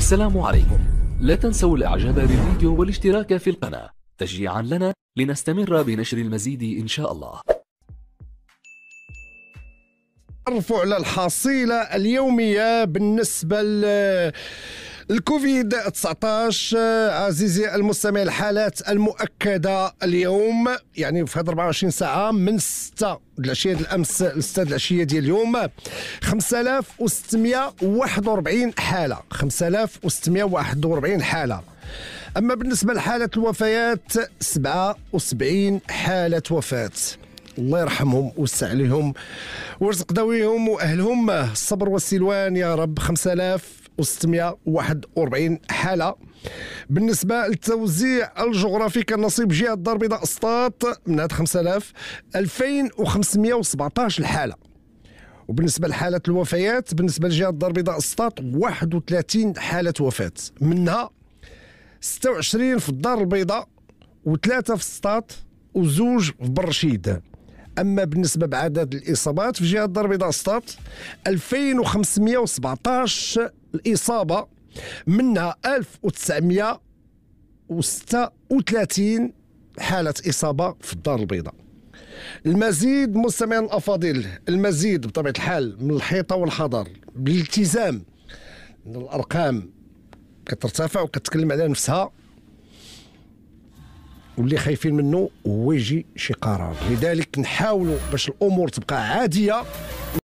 السلام عليكم لا تنسوا الاعجاب بالفيديو والاشتراك في القناة تشجيعا لنا لنستمر بنشر المزيد إن شاء الله ارفع للحصيلة اليومية بالنسبة الكوفيد 19 آه، عزيزي المستمع الحالات المؤكده اليوم يعني في هذه 24 ساعه من 6 العشيه الامس ل 6 العشيه ديال اليوم 5641 حاله 5641 حاله اما بالنسبه لحاله الوفيات 77 حاله وفاه الله يرحمهم ويوسع عليهم ويرزق ذويهم واهلهم الصبر والسلوان يا رب 5000 641 حاله بالنسبه للتوزيع الجغرافي كان نصيب جهه الدار البيضاء اسطات من هاد 5000 2517 الحاله وبالنسبه لحالات الوفيات بالنسبه لجهه الدار البيضاء اسطات 31 حاله وفاه منها 26 في الدار البيضاء وثلاثه في اسطات وزوج في برشيد اما بالنسبه بعدد الاصابات في جهه الدار البيضاء سطات 2517 الاصابه منها 1936 حاله اصابه في الدار البيضاء المزيد مستمعين الافاضل المزيد بطبيعه الحال من الحيطه والحضر بالالتزام الارقام كترتفع وكتكلم على نفسها واللي خايفين منه هو يجي شي قرار لذلك نحاولوا باش الامور تبقى عاديه